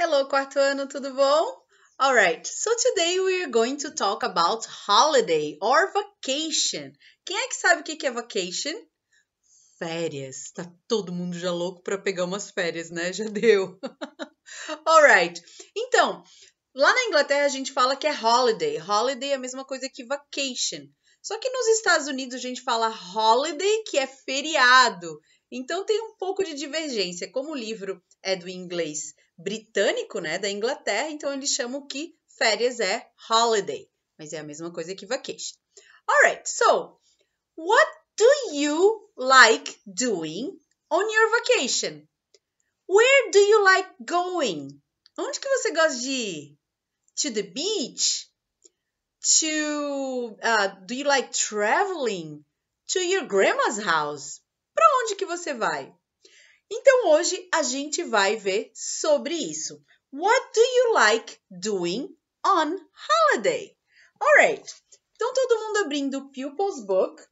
Hello, quarto ano, tudo bom? Alright, so today we are going to talk about holiday or vacation. Quem é que sabe o que é vacation? Férias. Tá todo mundo já louco para pegar umas férias, né? Já deu. Alright, então, lá na Inglaterra a gente fala que é holiday. Holiday é a mesma coisa que vacation. Só que nos Estados Unidos a gente fala holiday, que é feriado. Então tem um pouco de divergência. Como o livro é do inglês britânico, né, da Inglaterra, então eles chamam que férias é holiday, mas é a mesma coisa que vacation. Alright, so what do you like doing on your vacation? Where do you like going? Onde que você gosta de ir? To the beach? To uh, do you like traveling? To your grandma's house? Para onde que você vai? Então hoje a gente vai ver sobre isso. What do you like doing on holiday? Alright, então todo mundo abrindo o Pupils Book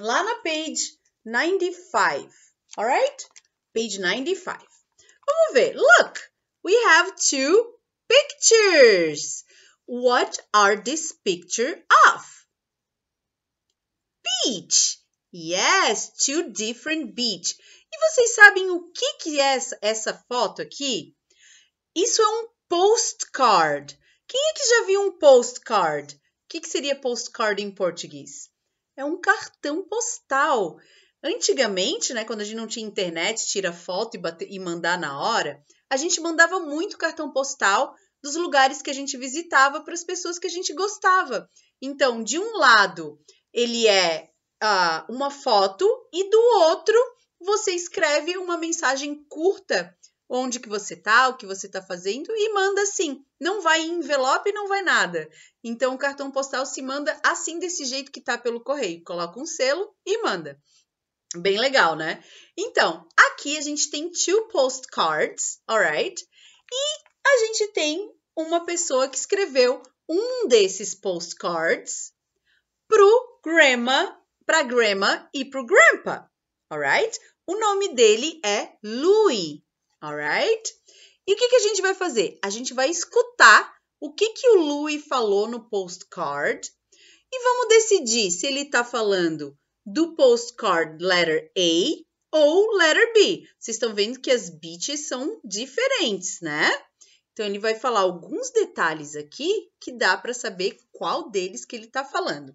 lá na page 95. Alright? Page 95. Vamos ver. Look, we have two pictures. What are this picture of? Beach. Yes, two different beach. E vocês sabem o que, que é essa foto aqui? Isso é um postcard. Quem é que já viu um postcard? O que, que seria postcard em português? É um cartão postal. Antigamente, né, quando a gente não tinha internet, tira foto e, bater, e mandar na hora, a gente mandava muito cartão postal dos lugares que a gente visitava para as pessoas que a gente gostava. Então, de um lado, ele é uma foto e do outro você escreve uma mensagem curta onde que você tá, o que você tá fazendo e manda assim. Não vai em envelope, não vai nada. Então o cartão postal se manda assim desse jeito que tá pelo correio, coloca um selo e manda. Bem legal, né? Então, aqui a gente tem two postcards, alright? E a gente tem uma pessoa que escreveu um desses postcards pro grandma para grandma e para o grandpa, alright? O nome dele é Louis, alright? E o que, que a gente vai fazer? A gente vai escutar o que, que o Louis falou no postcard e vamos decidir se ele está falando do postcard letter A ou letter B. Vocês estão vendo que as beaches são diferentes, né? Então, ele vai falar alguns detalhes aqui que dá para saber qual deles que ele está falando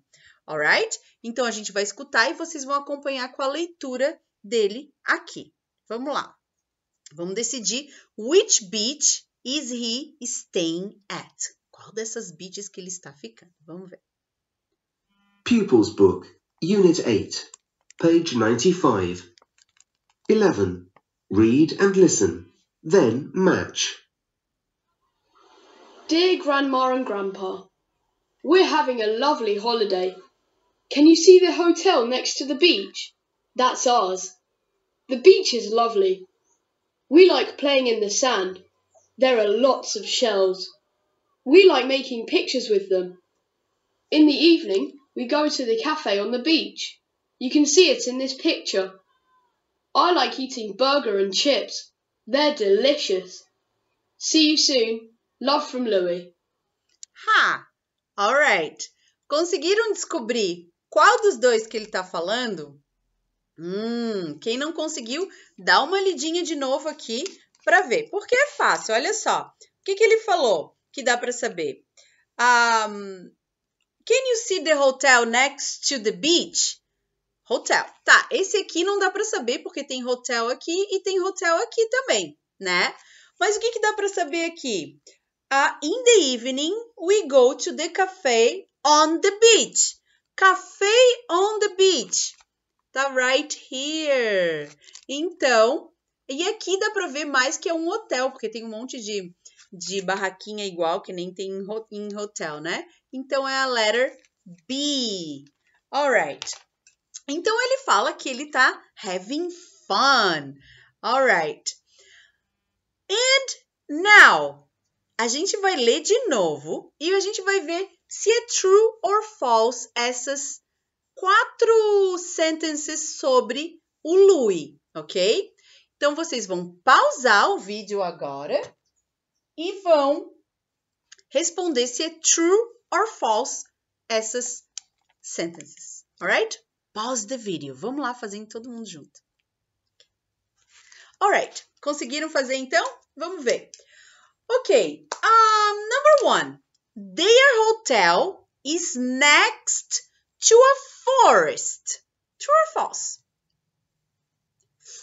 alright? Então a gente vai escutar e vocês vão acompanhar com a leitura dele aqui. Vamos lá. Vamos decidir which beach is he staying at? Qual dessas beaches que ele está ficando? Vamos ver. Pupils Book, Unit 8, page 95. 11. Read and listen, then match. Dear Grandma and Grandpa, we're having a lovely holiday Can you see the hotel next to the beach? That's ours. The beach is lovely. We like playing in the sand. There are lots of shells. We like making pictures with them. In the evening, we go to the cafe on the beach. You can see it in this picture. I like eating burger and chips. They're delicious. See you soon. Love from Louie. Ha! All right. Conseguiram descobrir Qual dos dois que ele está falando? Hum, quem não conseguiu, dá uma lidinha de novo aqui para ver. Porque é fácil, olha só. O que, que ele falou que dá para saber? Um, can you see the hotel next to the beach? Hotel. Tá, esse aqui não dá para saber porque tem hotel aqui e tem hotel aqui também, né? Mas o que, que dá para saber aqui? Uh, in the evening, we go to the cafe on the beach. Café on the beach. Tá right here. Então, e aqui dá para ver mais que é um hotel, porque tem um monte de, de barraquinha igual, que nem tem em hotel, né? Então, é a letter B. Alright. Então, ele fala que ele tá having fun. Alright. And now, a gente vai ler de novo e a gente vai ver se é true or false essas quatro sentences sobre o Louis, ok? Então vocês vão pausar o vídeo agora e vão responder se é true or false essas sentences, alright? Pause the video. Vamos lá fazendo todo mundo junto. Alright, conseguiram fazer então? Vamos ver. Okay, um, number one, their hotel is next to a forest. True or false?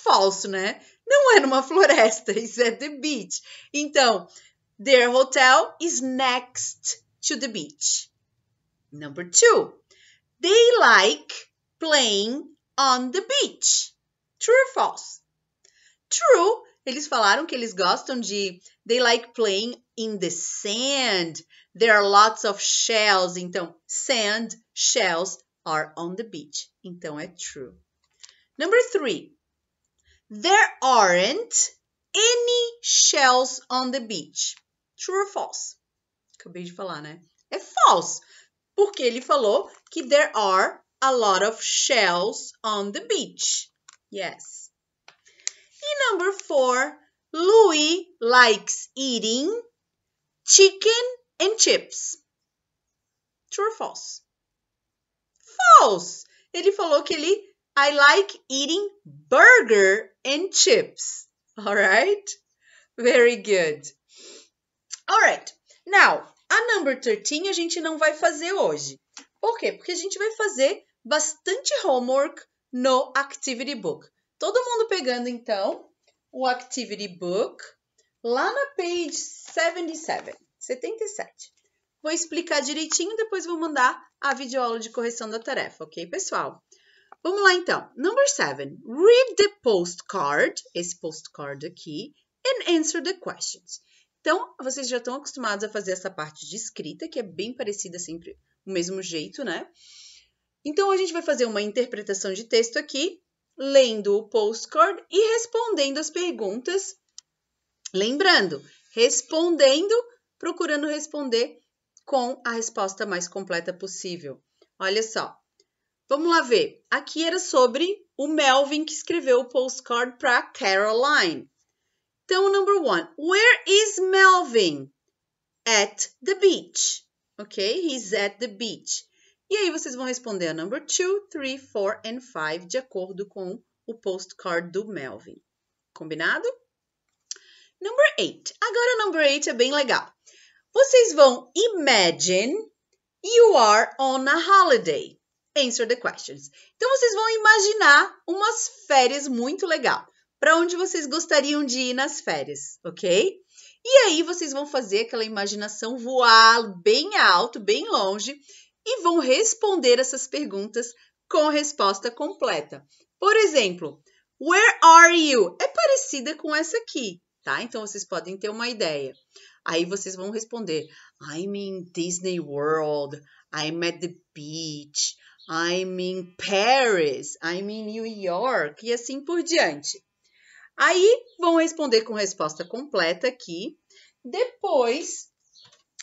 Falso, né? Não é numa floresta, isso é the beach. Então, their hotel is next to the beach. Number two, they like playing on the beach. True or false? True, Eles falaram que eles gostam de They like playing in the sand. There are lots of shells. Então, sand, shells are on the beach. Então é true. Number three. There aren't any shells on the beach. True or false? Acabei de falar, né? É false. Porque ele falou que there are a lot of shells on the beach. Yes. E number four, Louis likes eating chicken and chips. True or false? False! Ele falou que ele I like eating burger and chips. Alright? Very good. Alright. Now, a number 13 a gente não vai fazer hoje. Por quê? Porque a gente vai fazer bastante homework no Activity Book. Todo mundo pegando, então, o Activity Book lá na page 77, 77. Vou explicar direitinho, depois vou mandar a videoaula de correção da tarefa, ok, pessoal? Vamos lá, então. Number 7. Read the postcard, esse postcard aqui, and answer the questions. Então, vocês já estão acostumados a fazer essa parte de escrita, que é bem parecida sempre, o mesmo jeito, né? Então, a gente vai fazer uma interpretação de texto aqui lendo o postcard e respondendo as perguntas. Lembrando, respondendo, procurando responder com a resposta mais completa possível. Olha só, vamos lá ver. Aqui era sobre o Melvin que escreveu o postcard para Caroline. Então, number one, where is Melvin? At the beach. Ok, he's at the beach. E aí vocês vão responder a number 2, 3, 4 and 5 de acordo com o postcard do Melvin. Combinado? Number 8. Agora number 8 é bem legal. Vocês vão imagine you are on a holiday. Answer the questions. Então vocês vão imaginar umas férias muito legal. Para onde vocês gostariam de ir nas férias, ok? E aí vocês vão fazer aquela imaginação voar bem alto, bem longe e vão responder essas perguntas com resposta completa. Por exemplo, Where are you? É parecida com essa aqui, tá? Então vocês podem ter uma ideia. Aí vocês vão responder: I'm in Disney World, I'm at the beach, I'm in Paris, I'm in New York e assim por diante. Aí vão responder com resposta completa aqui. Depois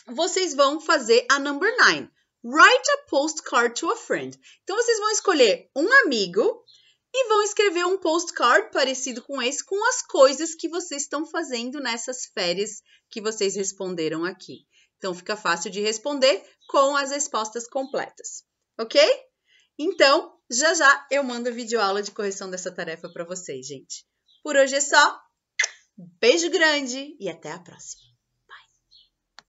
vocês vão fazer a number nine. Write a postcard to a friend. Então vocês vão escolher um amigo e vão escrever um postcard parecido com esse, com as coisas que vocês estão fazendo nessas férias que vocês responderam aqui. Então fica fácil de responder com as respostas completas, ok? Então, já já eu mando a videoaula de correção dessa tarefa para vocês, gente. Por hoje é só. Beijo grande e até a próxima!